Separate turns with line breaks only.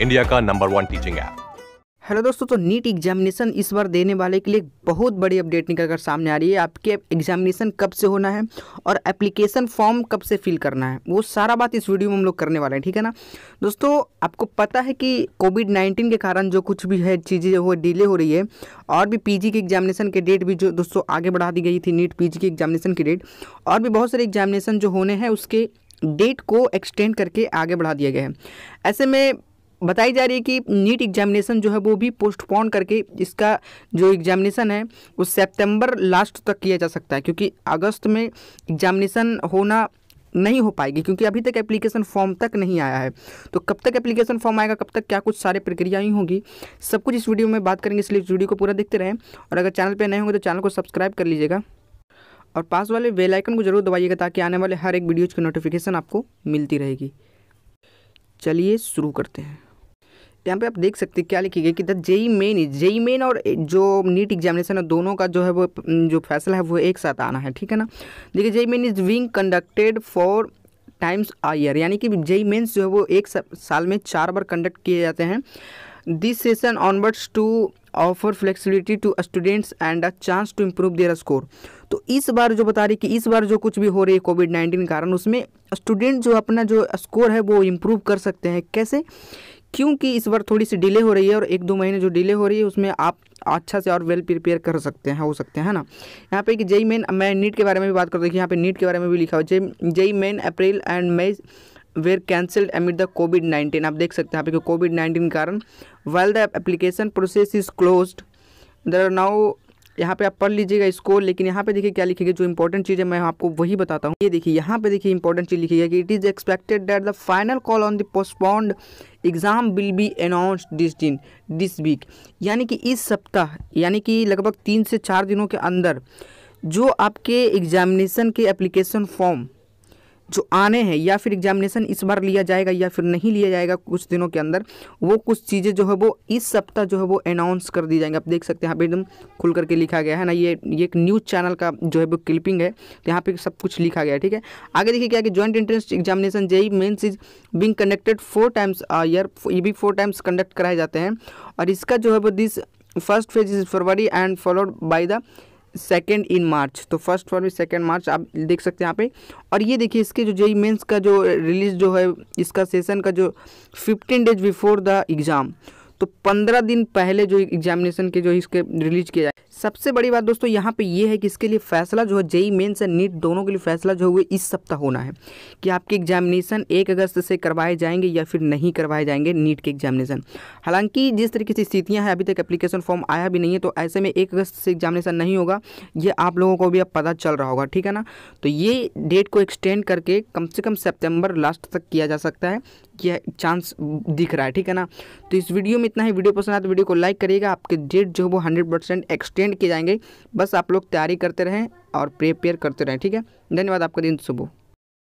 India का number one teaching app
hello दोस्तों तो नीट एग्जामिनेशन इस बार देने वाले के लिए बहुत बड़ी अपडेट निकल कर सामने आ रही है आपके एग्जामिनेशन कब से होना है और एप्लीकेशन फॉर्म कब से फिल करना है वो सारा बात इस वीडियो में हम लोग करने वाले हैं ठीक है ना दोस्तों आपको पता है कि कोविड नाइन्टीन के कारण जो कुछ भी है चीज़ें वो डिले हो रही है और भी पी के एग्जामिनेशन के डेट भी जो दोस्तों आगे बढ़ा दी गई थी नीट पी के एग्जामिनेशन की डेट और भी बहुत सारे एग्जामिनेशन जो होने हैं उसके डेट को एक्सटेंड करके आगे बढ़ा दिया गया है ऐसे में बताई जा रही है कि नीट एग्जामिनेशन जो है वो भी पोस्टपोन करके इसका जो एग्जामिनेशन है वो सितंबर लास्ट तक किया जा सकता है क्योंकि अगस्त में एग्जामिनेशन होना नहीं हो पाएगी क्योंकि अभी तक एप्लीकेशन फॉर्म तक नहीं आया है तो कब तक एप्लीकेशन फॉर्म आएगा कब तक क्या कुछ सारे प्रक्रियाएँ होंगी सब कुछ इस वीडियो में बात करेंगे इसलिए इस वीडियो को पूरा देखते रहें और अगर चैनल पर नए होंगे तो चैनल को सब्सक्राइब कर लीजिएगा और पास वाले बेलाइकन को जरूर दबाइएगा ताकि आने वाले हर एक वीडियोज़ की नोटिफिकेशन आपको मिलती रहेगी चलिए शुरू करते हैं यहाँ पे आप देख सकते हैं क्या लिखी गई कि the JEE main JEE main और जो नीट एग्जामिनेशन है दोनों का जो है वो जो फैसला है वो एक साथ आना है ठीक है ना देखिए JEE main is being conducted four times a year यानी कि जेई मेन्स जो है वो एक साल में चार बार कंडक्ट किए जाते हैं this session onwards to offer flexibility to students and a chance to improve their score तो इस बार जो बता रही कि इस बार जो कुछ भी हो रही है कोविड नाइन्टीन कारण उसमें स्टूडेंट जो अपना जो स्कोर है वो इम्प्रूव कर सकते हैं कैसे क्योंकि इस बार थोड़ी सी डिले हो रही है और एक दो महीने जो डिले हो रही है उसमें आप अच्छा से और वेल प्रिपेयर कर सकते हैं हो सकते हैं ना यहाँ पे कि जई मेन मैं नीट के बारे में भी बात कर हूँ यहाँ पे नीट के बारे में भी लिखा हुआ J JEE main April and May were cancelled amid the COVID nineteen आप देख सकते हैं यहाँ पे कोविड नाइन्टीन कारण well the application process is close there are now यहाँ पे आप पढ़ लीजिएगा स्कोर लेकिन यहाँ पे देखिए क्या लिखेगा जो इंपॉर्टेंट चीज़ है मैं आपको वही बताता हूँ ये देखिए यहाँ पे देखिए इंपॉर्टेंट चीज़ लिखी है कि it is expected date the final call on the postponed exam will be announce this दिन दिस वीक यानी कि इस सप्ताह यानी कि लगभग तीन से चार दिनों के अंदर जो आपके एग्जामिनेशन के एप्लीकेशन फॉर्म जो आने हैं या फिर एग्जामिनेशन इस बार लिया जाएगा या फिर नहीं लिया जाएगा कुछ दिनों के अंदर वो कुछ चीज़ें जो है वो इस सप्ताह जो है वो अनाउंस कर दी जाएंगी आप देख सकते हैं यहाँ पे एकदम खुल करके लिखा गया है ना ये ये एक न्यूज़ चैनल का जो है वो क्लिपिंग है तो यहाँ पे सब कुछ लिखा गया है ठीक है आगे देखिए क्या कि joint entrance examination JEE mains is being conducted four times year ये भी फोर टाइम्स कंडक्ट कराए जाते हैं और इसका जो है वो this first phase is February and followed by the second in March तो फर्स्ट फरवरी सेकेंड मार्च आप देख सकते हैं यहाँ पे और ये देखिए इसके जो जेई मेंस का जो रिलीज जो है इसका सेशन का जो fifteen days before the exam तो पंद्रह दिन पहले जो एग्जामिनेशन के जो इसके रिलीज किया जाए सबसे बड़ी बात दोस्तों यहाँ पे ये है कि इसके लिए फैसला जो है जेई मेन्स एंड नीट दोनों के लिए फैसला जो है वो इस सप्ताह होना है कि आपके एग्जामिनेशन एक अगस्त से करवाए जाएंगे या फिर नहीं करवाए जाएंगे नीट के एग्जामिनेशन हालांकि जिस तरीके से स्थितियाँ हैं अभी तक एप्लीकेशन फॉर्म आया भी नहीं है तो ऐसे में एक अगस्त से एग्जामिनेशन नहीं होगा ये आप लोगों को भी अब पता चल रहा होगा ठीक है ना तो ये डेट को एक्सटेंड करके कम से कम सेप्टेम्बर लास्ट तक किया जा सकता है यह चांस दिख रहा है ठीक है ना तो इस वीडियो में इतना ही वीडियो पसंद आया तो वीडियो को लाइक करिएगा आपके डेट जो है वो हंड्रेड परसेंट अटेंड किए जाएंगे बस आप लोग तैयारी करते रहें और प्रिपेयर करते रहें ठीक है धन्यवाद आपका दिन सुबह